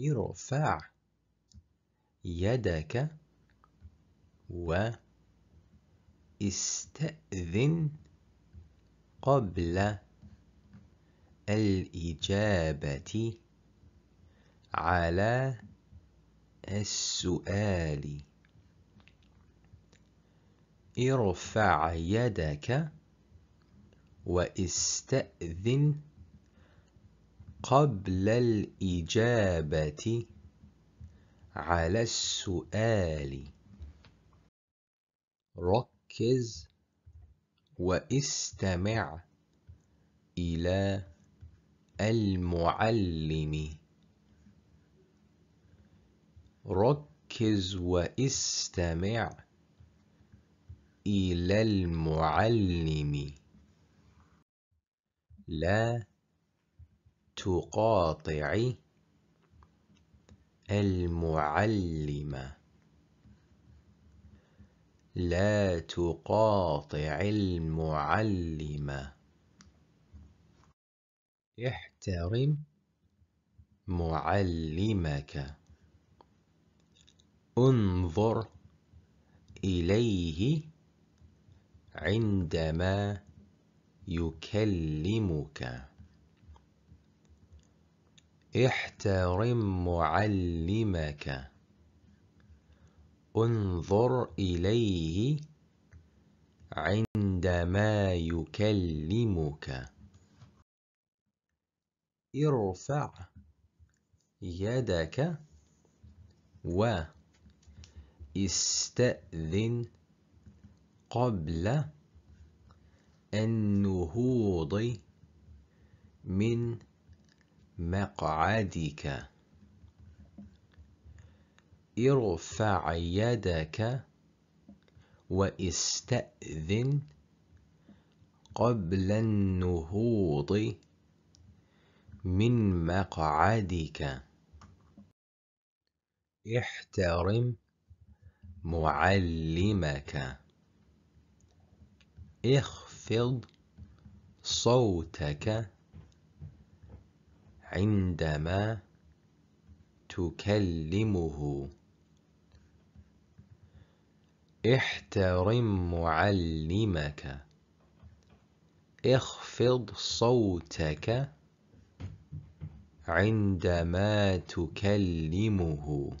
ارفع يدك واستأذن قبل الإجابة على السؤال ارفع يدك واستأذن قبل الإجابة على السؤال ركز واستمع إلى المعلم ركز واستمع إلى المعلم لا تقاطع المعلم لا تقاطع المعلم احترم معلمك انظر إليه عندما يكلمك احترم معلمك انظر إليه عندما يكلمك ارفع يدك واستأذن قبل النهوض من مقعدك ارفع يدك واستأذن قبل النهوض من مقعدك احترم معلمك اخفض صوتك عندما تكلمه احترم معلمك اخفض صوتك عندما تكلمه